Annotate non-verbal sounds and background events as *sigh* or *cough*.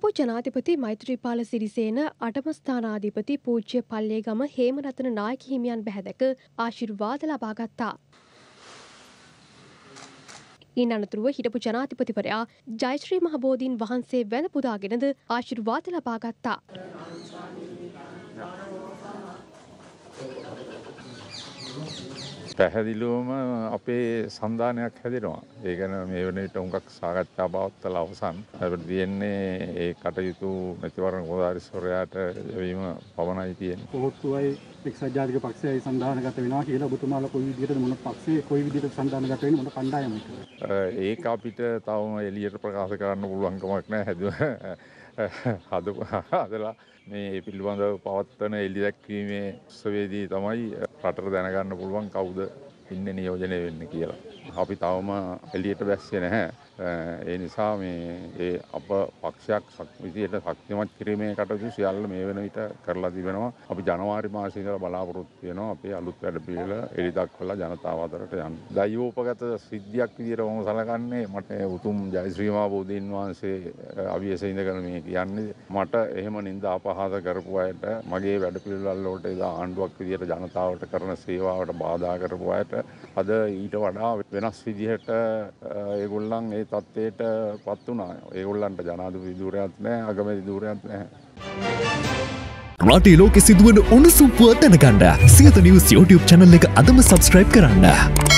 හිටපු ජනාධිපති මෛත්‍රීපාල සිරිසේන අටම ස්ථානාධිපති පූජ්‍ය පල්ලේගම හේමරතන නායක හිමියන් බැහැදක ආශිර්වාද ලබාගත්තා. ඉන් අනතුරුව හිටපු ජනාධිපතිවරයා ජයශ්‍රී මහබෝධීන් වහන්සේ වැඳ පුදාගෙනද ආශිර්වාද ලබාගත්තා. පැහැදිලුවම අපේ සන්ධානයක් හැදෙනවා. ඒ ගැන මේ වෙන විට හුඟක් සාකච්ඡා පවත්වල අවසන්. අපිට තියෙන්නේ ඒ කටයුතු මැතිවරණ කොදාරිස්වරයාට වීම පමණයි තියෙන්නේ. කොහොත්තුවයි එක්සත් ජාතික පක්ෂයයි සන්ධානගත වෙනවා කියලා ඔබතුමාලා කොයි විදිහටද මොන පක්ෂේ කොයි විදිහට සන්ධානගත වෙන්නේ මොන කණ්ඩායමකද? ඒක අපිට තවම එළියට ප්‍රකාශ කරන්න පුළුවන් කමක් නැහැ. *laughs* හදපු *laughs* හදලා මේ පිළිබඳව පවත්වන එල්ලි දැක්වීමේ උත්සවයේදී තමයි රටට දැනගන්න පුළුවන් කවුද ඉන්න නියෝජනය වෙන්න කියලා. අපි තවම එලියට බැස්සේ නැහැ. ඒ නිසා මේ ඒ අප පක්ෂයක් විදියට ශක්තිමත් කිරීමේ කටයුතු සියල්ල මේ වෙන විට කරලා තිබෙනවා. අපි ජනවාරි මාසයේ ඉඳලා බලාපොරොත්තු වෙනවා අපේ අලුත් වැඩපිළිවෙල එලි දක්වලා ජනතාව අතරට යන්න. දෛවෝපගත සිද්ධියක් විදියට මම සලකන්නේ මට උතුම් ජයශ්‍රීමා බෝධීන් වහන්සේ අවියස ඉඳගෙන මේ කියන්නේ මට එහෙම නිඳ අපහාස කරපු අයට මගේ වැඩපිළිවෙල වලට එදා ආණ්ඩුවක් විදියට ජනතාවට කරන සේවාවට බාධා කරපු අයට අද ඊට වඩා වෙනස් විදිහට ඒගොල්ලන් ඒ තත්ත්වයට පත් වනා ඒගොල්ලන්ට ජනාධ විදුරයක්ත් නෑ අගමැති දූරයක් නෑ. රටේ ලෝකෙ සිදුවන උණුසුම්පුව දැනගන්න සියත නිවස් YouTube channel එක අදම subscribe කරන්න.